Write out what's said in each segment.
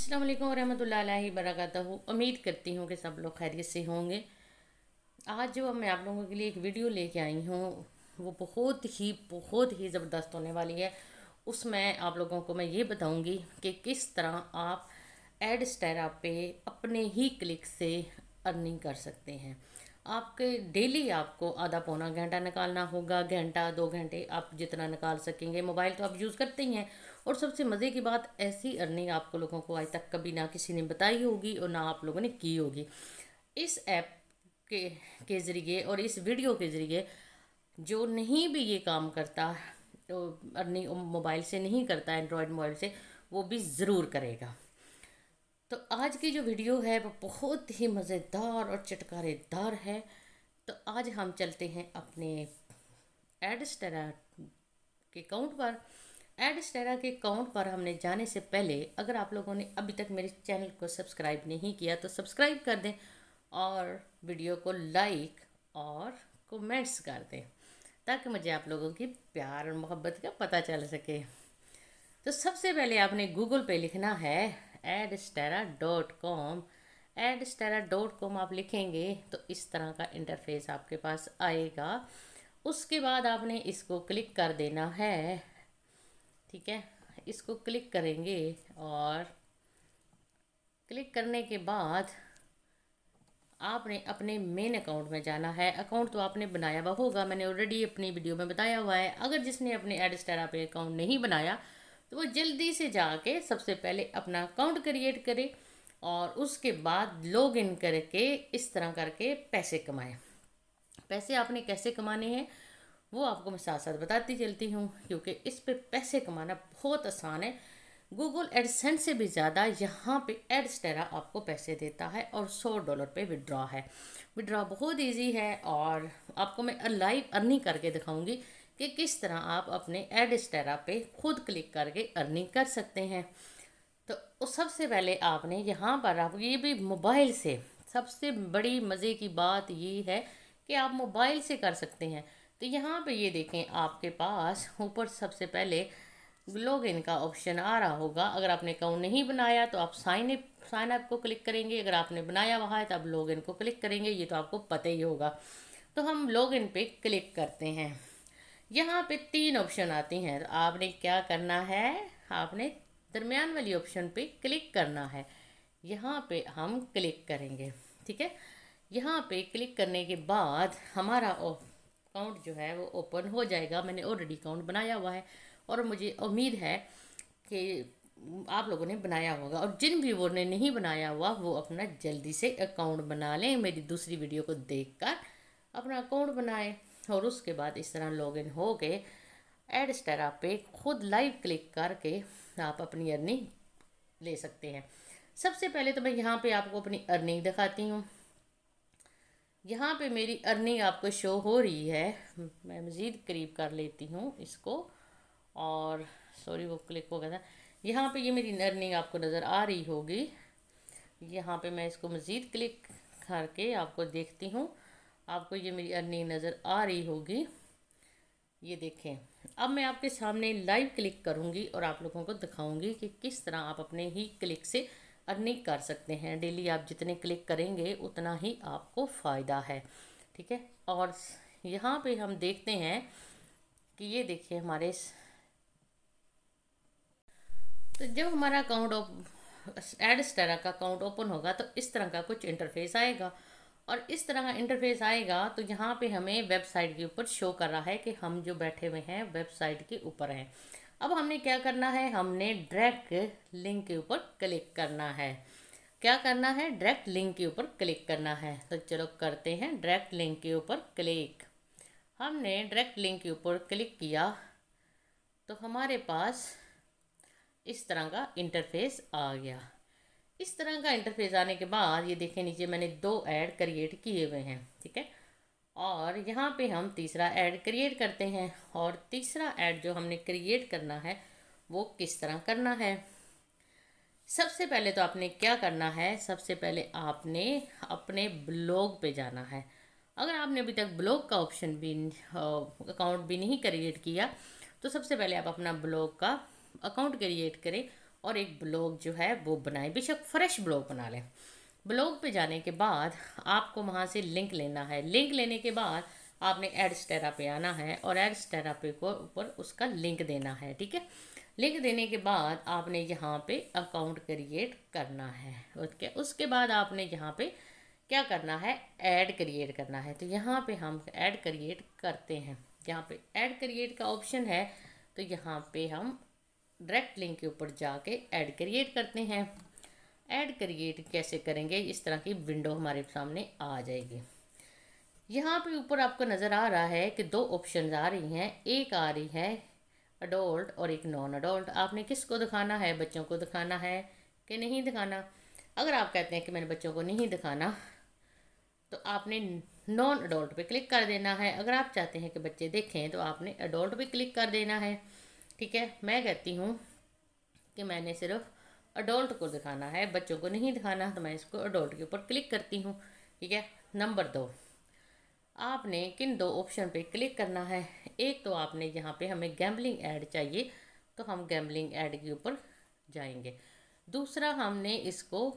अस्सलाम वालेकुम रहमतुल्लाहि वरकतहू उम्मीद करती हूँ कि सब लोग खैरियत से होंगे आज जो मैं आप लोगों के लिए एक वीडियो लेके आई हूँ वो बहुत ही बहुत ही ज़बरदस्त होने वाली है उसमें आप लोगों को मैं ये बताऊँगी कि किस तरह आप एड स्टैरा पे अपने ही क्लिक से अर्निंग कर सकते हैं आपके डेली आपको आधा पौना घंटा निकालना होगा घंटा दो घंटे आप जितना निकाल सकेंगे मोबाइल तो आप यूज़ करते ही हैं और सबसे मज़े की बात ऐसी अर्निंग आपको लोगों को आज तक कभी ना किसी ने बताई होगी और ना आप लोगों ने की होगी इस ऐप के के ज़रिए और इस वीडियो के ज़रिए जो नहीं भी ये काम करता तो अर्निंग मोबाइल से नहीं करता एंड्रॉयड मोबाइल से वो भी ज़रूर करेगा तो आज की जो वीडियो है वो बहुत ही मज़ेदार और चटकारेदार है तो आज हम चलते हैं अपने एडस्टर के अकाउंट पर एड स्टेरा के अकाउंट पर हमने जाने से पहले अगर आप लोगों ने अभी तक मेरे चैनल को सब्सक्राइब नहीं किया तो सब्सक्राइब कर दें और वीडियो को लाइक और कमेंट्स कर दें ताकि मुझे आप लोगों की प्यार और मोहब्बत का पता चल सके तो सबसे पहले आपने गूगल पे लिखना है Adsterra dot com Adsterra dot com आप लिखेंगे तो इस तरह का इंटरफेस आपके पास आएगा उसके बाद आपने इसको क्लिक कर देना है ठीक है इसको क्लिक करेंगे और क्लिक करने के बाद आपने अपने मेन अकाउंट में जाना है अकाउंट तो आपने बनाया हुआ होगा मैंने ऑलरेडी अपनी वीडियो में बताया हुआ है अगर जिसने अपने एडस्टारा पे अकाउंट नहीं बनाया तो वो जल्दी से जाके सबसे पहले अपना अकाउंट क्रिएट करे और उसके बाद लॉग इन करके इस तरह करके पैसे कमाएं पैसे आपने कैसे कमाने हैं वो आपको मैं साथ साथ बताती चलती हूँ क्योंकि इस पर पैसे कमाना बहुत आसान है गूगल एडसेंट से भी ज़्यादा यहाँ पे एडस्टेरा आपको पैसे देता है और सौ डॉलर पे विड्रा है विड्रा बहुत इजी है और आपको मैं लाइव अर्निंग करके दिखाऊंगी कि किस तरह आप अपने एडस्टेरा पे खुद क्लिक करके अर्निंग कर सकते हैं तो सबसे पहले आपने यहाँ पर आप ये भी मोबाइल से सबसे बड़ी मज़े की बात ये है कि आप मोबाइल से कर सकते हैं तो यहाँ पे ये देखें आपके पास ऊपर सबसे पहले लॉग इन का ऑप्शन आ रहा होगा अगर आपने अकाउंट नहीं बनाया तो आप साइन अप साइन अप को क्लिक करेंगे अगर आपने बनाया हुआ है तो आप लॉग इन को क्लिक करेंगे ये तो आपको पता ही होगा तो हम लॉग इन पर क्लिक करते हैं यहाँ पे तीन ऑप्शन आती हैं तो आपने क्या करना है आपने दरमियान वाली ऑप्शन पे क्लिक करना है यहाँ पे हम क्लिक करेंगे ठीक है यहाँ पे क्लिक करने के बाद हमारा अकाउंट जो है वो ओपन हो जाएगा मैंने ऑलरेडी अकाउंट बनाया हुआ है और मुझे उम्मीद है कि आप लोगों ने बनाया होगा और जिन व्यूवर ने नहीं बनाया हुआ वो अपना जल्दी से अकाउंट बना लें मेरी दूसरी वीडियो को कर अपना अकाउंट बनाए और उसके बाद इस तरह लॉगिन हो गए एड स्टेरा पे खुद लाइव क्लिक करके आप अपनी अर्निंग ले सकते हैं सबसे पहले तो मैं यहाँ पे आपको अपनी अर्निंग दिखाती हूँ यहाँ पे मेरी अर्निंग आपको शो हो रही है मैं मज़ीद करीब कर लेती हूँ इसको और सॉरी वो क्लिक हो गया था यहाँ पे ये मेरी अर्निंग आपको नज़र आ रही होगी यहाँ पे मैं इसको मज़ीद क्लिक करके आपको देखती हूँ आपको ये मेरी अर्निंग नज़र आ रही होगी ये देखें अब मैं आपके सामने लाइव क्लिक करूँगी और आप लोगों को दिखाऊँगी कि किस तरह आप अपने ही क्लिक से अर्निंग कर सकते हैं डेली आप जितने क्लिक करेंगे उतना ही आपको फ़ायदा है ठीक है और यहाँ पे हम देखते हैं कि ये देखिए हमारे तो जब हमारा अकाउंट एड तरह का अकाउंट ओपन होगा तो इस तरह का कुछ इंटरफेस आएगा और इस तरह का इंटरफेस आएगा तो यहाँ पे हमें वेबसाइट के ऊपर शो कर रहा है कि हम जो बैठे हुए हैं वेबसाइट के ऊपर हैं अब हमने क्या करना है हमने डायरेक्ट लिंक के ऊपर क्लिक करना है क्या करना है डायरेक्ट लिंक के ऊपर क्लिक करना है तो चलो करते हैं डायरेक्ट लिंक के ऊपर क्लिक हमने डायरेक्ट लिंक के ऊपर क्लिक किया तो हमारे पास इस तरह का इंटरफेस आ गया इस तरह का इंटरफेस आने के बाद ये देखें नीचे मैंने दो ऐड क्रिएट किए हुए हैं ठीक है और यहाँ पे हम तीसरा ऐड क्रिएट करते हैं और तीसरा ऐड जो हमने क्रिएट करना है वो किस तरह करना है सबसे पहले तो आपने क्या करना है सबसे पहले आपने अपने ब्लॉग पे जाना है अगर आपने अभी तक ब्लॉग का ऑप्शन भी अकाउंट भी नहीं क्रिएट किया तो सबसे पहले आप अपना ब्लॉग का अकाउंट क्रिएट करें और एक ब्लॉग जो है वो बनाएं बेशक फ्रेश ब्लॉग बना लें ब्लॉग पे जाने के बाद आपको वहाँ से लिंक लेना है लिंक लेने के बाद आपने एडस्टेरा पे आना है और एडस्टेरा पे को ऊपर उसका लिंक देना है ठीक है लिंक देने के बाद आपने यहाँ पे अकाउंट क्रिएट करना है ओके उसके बाद आपने यहाँ पे क्या करना है ऐड क्रिएट करना है तो यहाँ पे हम ऐड क्रिएट करते हैं यहाँ पे ऐड क्रिएट का ऑप्शन है तो यहाँ पे हम डायरेक्ट लिंक के ऊपर जाके ऐड क्रिएट करते हैं ऐड क्रिएट कैसे करेंगे इस तरह की विंडो हमारे सामने आ जाएगी यहाँ पे ऊपर आपको नज़र आ रहा है कि दो ऑप्शन आ रही हैं एक आ रही है अडोल्ट और एक नॉन अडोल्ट आपने किसको दिखाना है बच्चों को दिखाना है कि नहीं दिखाना अगर आप कहते हैं कि मैंने बच्चों को नहीं दिखाना तो आपने नॉन अडोल्ट पे क्लिक कर देना है अगर आप चाहते हैं कि बच्चे देखें तो आपने अडोल्ट पे क्लिक कर देना है ठीक है मैं कहती हूँ कि मैंने सिर्फ अडोल्ट को दिखाना है बच्चों को नहीं दिखाना तो मैं इसको अडोल्ट के ऊपर क्लिक करती हूँ ठीक है नंबर दो आपने किन दो ऑप्शन पे क्लिक करना है एक तो आपने यहाँ पे हमें गैम्बलिंग ऐड चाहिए तो हम गैम्बलिंग ऐड के ऊपर जाएंगे दूसरा हमने इसको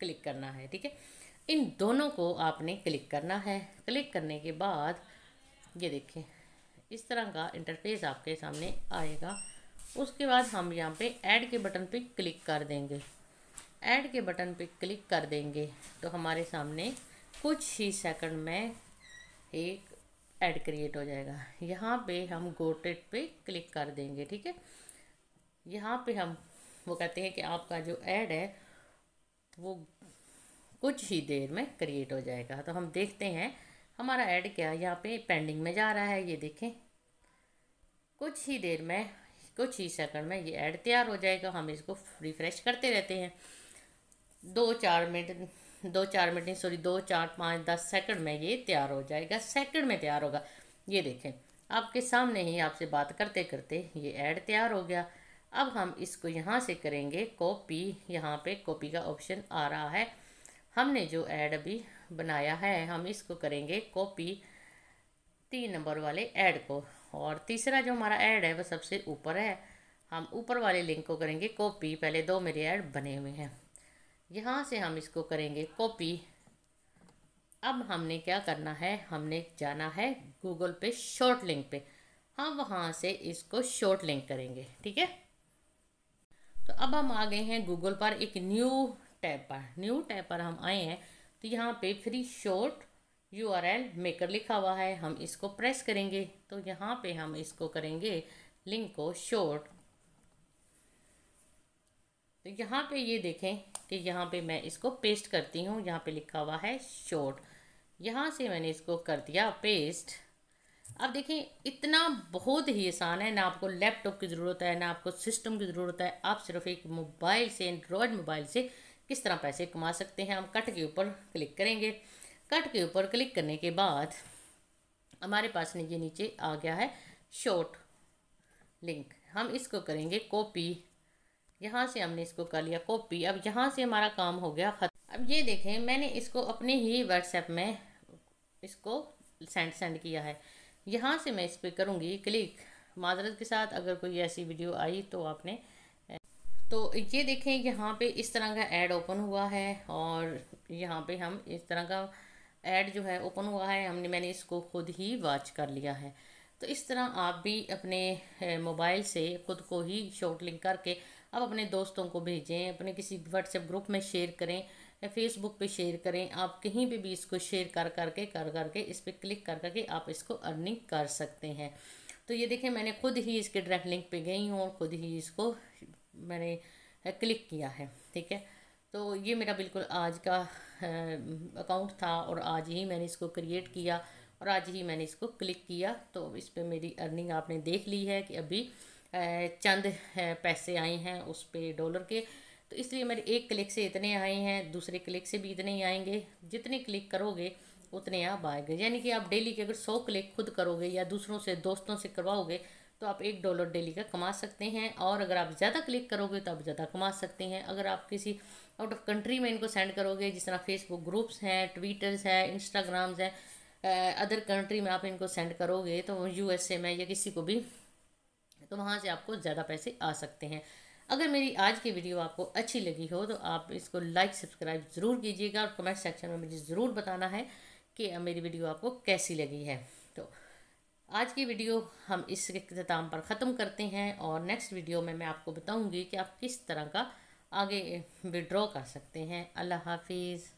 क्लिक करना है ठीक है इन दोनों को आपने क्लिक करना है क्लिक करने के बाद ये देखें इस तरह का इंटरफेस आपके सामने आएगा उसके बाद हम यहाँ पे ऐड के बटन पे क्लिक कर देंगे ऐड के बटन पे क्लिक कर देंगे तो हमारे सामने कुछ ही सेकंड में एक ऐड क्रिएट हो जाएगा यहाँ पे हम गोटेड पे क्लिक कर देंगे ठीक है यहाँ पे हम वो कहते हैं कि आपका जो ऐड है वो कुछ ही देर में क्रिएट हो जाएगा तो हम देखते हैं हमारा ऐड क्या यहाँ पे पेंडिंग में जा रहा है ये देखें कुछ ही देर में कुछ ही सेकंड में ये ऐड तैयार हो जाएगा हम इसको रिफ्रेश करते रहते हैं दो चार मिनट दो चार मिनट नहीं सॉरी दो चार पाँच दस सेकंड में ये तैयार हो जाएगा सेकंड में तैयार होगा ये देखें आपके सामने ही आपसे बात करते करते ये ऐड तैयार हो गया अब हम इसको यहाँ से करेंगे कॉपी यहाँ पे कॉपी का ऑप्शन आ रहा है हमने जो ऐड अभी बनाया है हम इसको करेंगे कॉपी तीन नंबर वाले ऐड को और तीसरा जो हमारा ऐड है वह सबसे ऊपर है हम ऊपर वाले लिंक को करेंगे कॉपी पहले दो मेरे ऐड बने हुए हैं यहाँ से हम इसको करेंगे कॉपी अब हमने क्या करना है हमने जाना है गूगल पे शॉर्ट लिंक पे हम वहाँ से इसको शॉर्ट लिंक करेंगे ठीक है तो अब हम आ गए हैं गूगल पर एक न्यू टैब पर न्यू टैब पर हम आए हैं तो यहाँ पे free short U R L maker लिखा हुआ है हम इसको प्रेस करेंगे तो यहाँ पे हम इसको करेंगे लिंक को शॉर्ट तो यहाँ पे ये देखें कि यहाँ पे मैं इसको पेस्ट करती हूँ यहाँ पे लिखा हुआ है शॉर्ट यहाँ से मैंने इसको कर दिया पेस्ट अब देखें इतना बहुत ही आसान है ना आपको लैपटॉप की ज़रूरत है ना आपको सिस्टम की ज़रूरत है आप सिर्फ एक मोबाइल से एंड्रॉयड मोबाइल से किस तरह पैसे कमा सकते हैं हम कट के ऊपर क्लिक करेंगे कट के ऊपर क्लिक करने के बाद हमारे पास नीचे नीचे आ गया है शॉर्ट लिंक हम इसको करेंगे कॉपी यहाँ से हमने इसको कर लिया कॉपी अब यहाँ से हमारा काम हो गया ख़त्म अब ये देखें मैंने इसको अपने ही व्हाट्सएप में इसको सेंड सेंड किया है यहाँ से मैं इस पर करूँगी क्लिक माजरत के साथ अगर कोई ऐसी वीडियो आई तो आपने तो ये देखें यहाँ पे इस तरह का ऐड ओपन हुआ है और यहाँ पे हम इस तरह का ऐड जो है ओपन हुआ है हमने मैंने इसको खुद ही वॉच कर लिया है तो इस तरह आप भी अपने मोबाइल से ख़ुद को ही शॉर्ट लिंक करके आप अपने दोस्तों को भेजें अपने किसी व्हाट्सएप ग्रुप में शेयर करें या फेसबुक पे शेयर करें आप कहीं पे भी इसको शेयर कर करके कर करके इस पर क्लिक कर करके आप इसको अर्निंग कर सकते हैं तो ये देखें मैंने खुद ही इसके डायरेक्ट लिंक पे गई हूँ और ख़ुद ही इसको मैंने क्लिक किया है ठीक है तो ये मेरा बिल्कुल आज का अकाउंट था और आज ही मैंने इसको क्रिएट किया और आज ही मैंने इसको क्लिक किया तो इस पर मेरी अर्निंग आपने देख ली है कि अभी चंद पैसे आए हैं उस पर डॉलर के तो इसलिए मेरे एक क्लिक से इतने आए हैं दूसरे क्लिक से भी इतने ही आएंगे जितने क्लिक करोगे उतने आप आएंगे यानी कि आप डेली के अगर सौ क्लिक खुद करोगे या दूसरों से दोस्तों से करवाओगे तो आप एक डॉलर डेली का कमा सकते हैं और अगर आप ज़्यादा क्लिक करोगे तो आप ज़्यादा कमा सकते हैं अगर आप किसी आउट ऑफ कंट्री में इनको सेंड करोगे जिस तरह फेसबुक ग्रुप्स हैं ट्विटर्स हैं इंस्टाग्राम्स हैं अदर कंट्री में आप इनको सेंड करोगे तो यूएसए में या किसी को भी तो वहाँ से आपको ज़्यादा पैसे आ सकते हैं अगर मेरी आज की वीडियो आपको अच्छी लगी हो तो आप इसको लाइक सब्सक्राइब ज़रूर कीजिएगा और कमेंट सेक्शन में मुझे ज़रूर बताना है कि मेरी वीडियो आपको कैसी लगी है तो आज की वीडियो हम इस इख्ताम पर ख़त्म करते हैं और नेक्स्ट वीडियो में मैं आपको बताऊंगी कि आप किस तरह का आगे विड्रॉ कर सकते हैं अल्लाह हाफिज़